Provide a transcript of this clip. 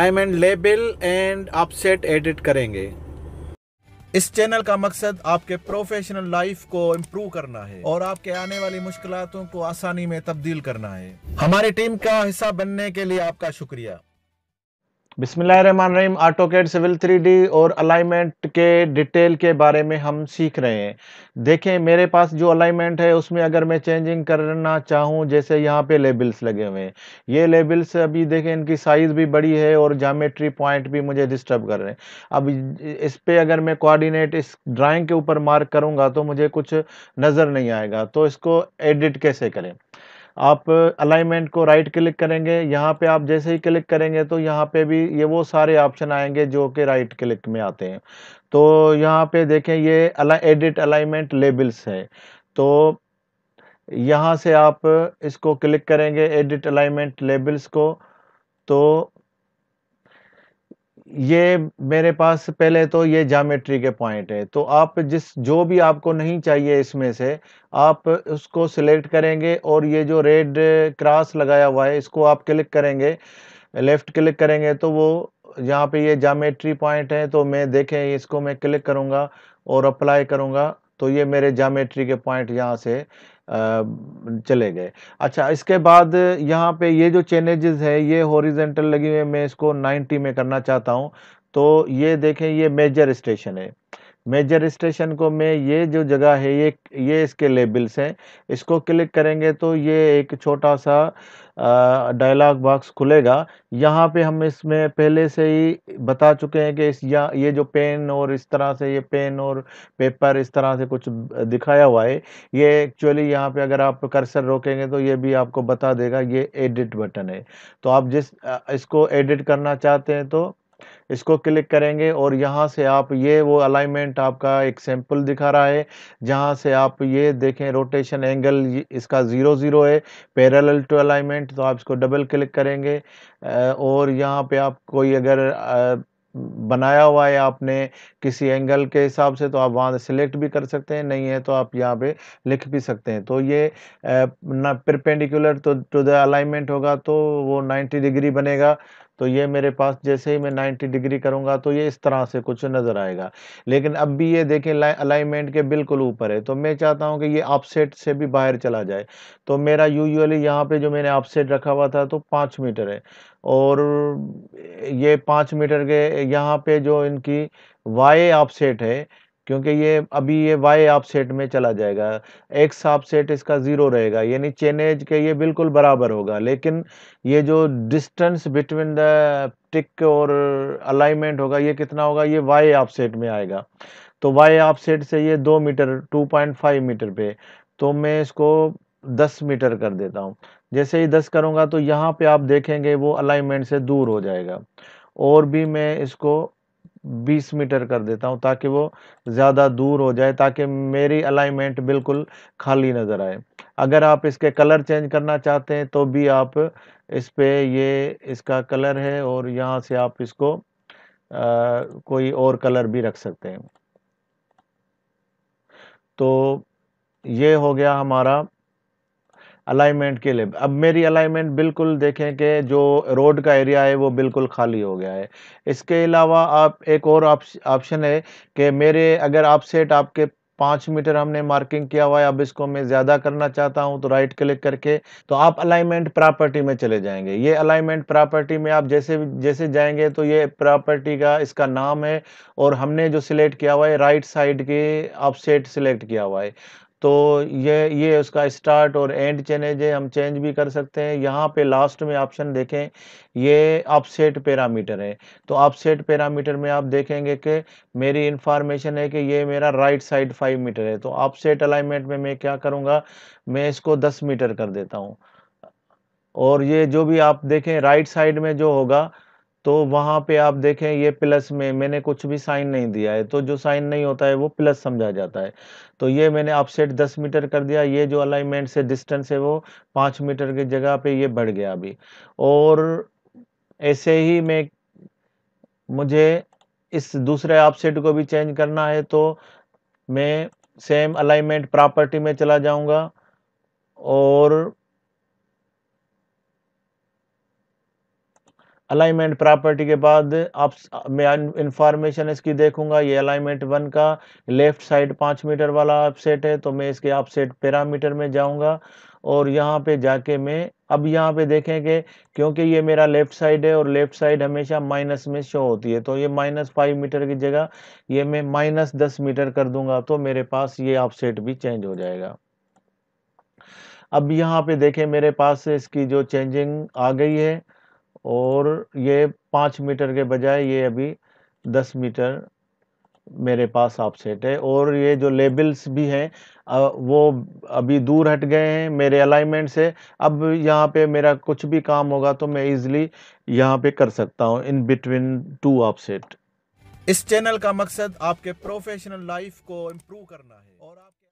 diamond label and upset edit करेंगे इस channel का मकसद आपके प्रोफेशनल लाइफ को इम्प्रूव करना है और आपके आने वाली मुश्किलों को आसानी में तब्दील करना है हमारी टीम का हिस्सा बनने के लिए आपका शुक्रिया बिसमीम आटोकेट सिविल 3D और अलाइनमेंट के डिटेल के बारे में हम सीख रहे हैं देखें मेरे पास जो अलाइनमेंट है उसमें अगर मैं चेंजिंग करना चाहूँ जैसे यहाँ पे लेबल्स लगे हुए हैं ये लेबल्स अभी देखें इनकी साइज़ भी बड़ी है और जामेट्री पॉइंट भी मुझे डिस्टर्ब कर रहे हैं अब इस पर अगर मैं कोऑर्डिनेट इस ड्राइंग के ऊपर मार्क करूँगा तो मुझे कुछ नज़र नहीं आएगा तो इसको एडिट कैसे करें आप अलाइनमेंट को राइट क्लिक करेंगे यहाँ पे आप जैसे ही क्लिक करेंगे तो यहाँ पे भी ये वो सारे ऑप्शन आएंगे जो कि राइट क्लिक में आते हैं तो यहाँ पे देखें ये एडिट अलाइनमेंट लेबल्स है तो यहाँ से आप इसको क्लिक करेंगे एडिट अलाइनमेंट लेबल्स को तो ये मेरे पास पहले तो ये जामेट्री के पॉइंट है तो आप जिस जो भी आपको नहीं चाहिए इसमें से आप उसको सिलेक्ट करेंगे और ये जो रेड क्रॉस लगाया हुआ है इसको आप क्लिक करेंगे लेफ़्ट क्लिक करेंगे तो वो यहाँ पे ये जामेट्री पॉइंट है तो मैं देखें इसको मैं क्लिक करूँगा और अप्लाई करूँगा तो ये मेरे जामेट्री के पॉइंट यहाँ से चले गए अच्छा इसके बाद यहाँ पे ये जो चेनेजेस है ये हॉरिजेंटल लगी हुई है मैं इसको 90 में करना चाहता हूँ तो ये देखें ये मेजर स्टेशन है मेजर स्टेशन को मैं ये जो जगह है ये ये इसके लेबल्स हैं इसको क्लिक करेंगे तो ये एक छोटा सा डायलॉग बॉक्स खुलेगा यहाँ पे हम इसमें पहले से ही बता चुके हैं कि इस या ये जो पेन और इस तरह से ये पेन और पेपर इस तरह से कुछ दिखाया हुआ है ये एक्चुअली यहाँ पे अगर आप कर्सर रोकेंगे तो ये भी आपको बता देगा ये एडिट बटन है तो आप जिस इसको एडिट करना चाहते हैं तो इसको क्लिक करेंगे और यहाँ से आप ये वो अलाइनमेंट आपका एक सैम्पल दिखा रहा है जहाँ से आप ये देखें रोटेशन एंगल इसका ज़ीरो ज़ीरो है पैरेलल टू अलाइनमेंट तो आप इसको डबल क्लिक करेंगे और यहाँ पे आप कोई अगर बनाया हुआ है आपने किसी एंगल के हिसाब से तो आप वहाँ सेलेक्ट भी कर सकते हैं नहीं है तो आप यहाँ पे लिख भी सकते हैं तो ये ना परपेंडिकुलर तो टू द अलाइनमेंट होगा तो वो 90 डिग्री बनेगा तो ये मेरे पास जैसे ही मैं 90 डिग्री करूँगा तो ये इस तरह से कुछ नज़र आएगा लेकिन अब भी ये देखें अलाइनमेंट के बिल्कुल ऊपर है तो मैं चाहता हूँ कि ये ऑफसेट से भी बाहर चला जाए तो मेरा यूजअली यहाँ पे जो मैंने ऑफसेट रखा हुआ था तो पाँच मीटर है और ये पाँच मीटर के यहाँ पे जो इनकी वाई ऑफसेट है क्योंकि ये अभी ये वाई आप सेट में चला जाएगा एक्स आप सेट इसका ज़ीरो रहेगा यानी चेनेज के ये बिल्कुल बराबर होगा लेकिन ये जो डिस्टेंस बिटवीन द टिक और अलाइनमेंट होगा ये कितना होगा ये वाई आप सेट में आएगा तो वाई ऑफसेट सेट से ये दो metre two point five metre पे तो मैं इसको दस मीटर कर देता हूँ जैसे ही दस करूँगा तो यहाँ पे आप देखेंगे वो अलाइनमेंट से दूर हो जाएगा और भी मैं इसको बीस मीटर कर देता हूँ ताकि वो ज़्यादा दूर हो जाए ताकि मेरी अलाइनमेंट बिल्कुल खाली नज़र आए अगर आप इसके कलर चेंज करना चाहते हैं तो भी आप इस पर ये इसका कलर है और यहाँ से आप इसको आ, कोई और कलर भी रख सकते हैं तो ये हो गया हमारा अलाइनमेंट के लिए अब मेरी अलाइनमेंट बिल्कुल देखें कि जो रोड का एरिया है वो बिल्कुल खाली हो गया है इसके अलावा आप एक और ऑप्शन है कि मेरे अगर आप सेट आपके पाँच मीटर हमने मार्किंग किया हुआ है अब इसको मैं ज़्यादा करना चाहता हूँ तो राइट क्लिक करके तो आप अलाइनमेंट प्रॉपर्टी में चले जाएंगे ये अलाइनमेंट प्रॉपर्टी में आप जैसे जैसे जाएंगे तो ये प्रॉपर्टी का इसका नाम है और हमने जो सिलेक्ट किया हुआ है राइट साइड के सेट सिलेक्ट किया हुआ है तो ये ये उसका स्टार्ट और एंड चेंज है हम चेंज भी कर सकते हैं यहाँ पे लास्ट में ऑप्शन देखें ये अपसेट पैरामीटर है तो अपसेट पैरामीटर में आप देखेंगे कि मेरी इन्फॉर्मेशन है कि ये मेरा राइट साइड फाइव मीटर है तो अपसेट अलाइनमेंट में मैं क्या करूँगा मैं इसको दस मीटर कर देता हूँ और ये जो भी आप देखें राइट साइड में जो होगा तो वहाँ पे आप देखें ये प्लस में मैंने कुछ भी साइन नहीं दिया है तो जो साइन नहीं होता है वो प्लस समझा जाता है तो ये मैंने अपसेट दस मीटर कर दिया ये जो अलाइनमेंट से डिस्टेंस है वो पाँच मीटर की जगह पे ये बढ़ गया अभी और ऐसे ही मैं मुझे इस दूसरे अपसेट को भी चेंज करना है तो मैं सेम अलाइनमेंट प्रॉपर्टी में चला जाऊँगा और अलाइनमेंट प्रॉपर्टी के बाद आप मैं इंफॉर्मेशन इसकी देखूंगा ये अलाइनमेंट वन का लेफ्ट साइड पाँच मीटर वाला अपसेट है तो मैं इसके अपसेट पैरामीटर में जाऊंगा और यहाँ पे जाके मैं अब यहाँ पे देखें कि क्योंकि ये मेरा लेफ़्ट साइड है और लेफ़्ट साइड हमेशा माइनस में शो होती है तो ये माइनस फाइव मीटर की जगह ये मैं माइनस दस मीटर कर दूंगा तो मेरे पास ये ऑफसेट भी चेंज हो जाएगा अब यहाँ पे देखें मेरे पास इसकी जो चेंजिंग आ गई है और ये पाँच मीटर के बजाय ये अभी दस मीटर मेरे पास आप सेट है और ये जो लेबल्स भी हैं वो अभी दूर हट गए हैं मेरे अलाइनमेंट से अब यहाँ पे मेरा कुछ भी काम होगा तो मैं इजिली यहाँ पे कर सकता हूँ इन बिटवीन टू ऑफसेट इस चैनल का मकसद आपके प्रोफेशनल लाइफ को इम्प्रूव करना है और आप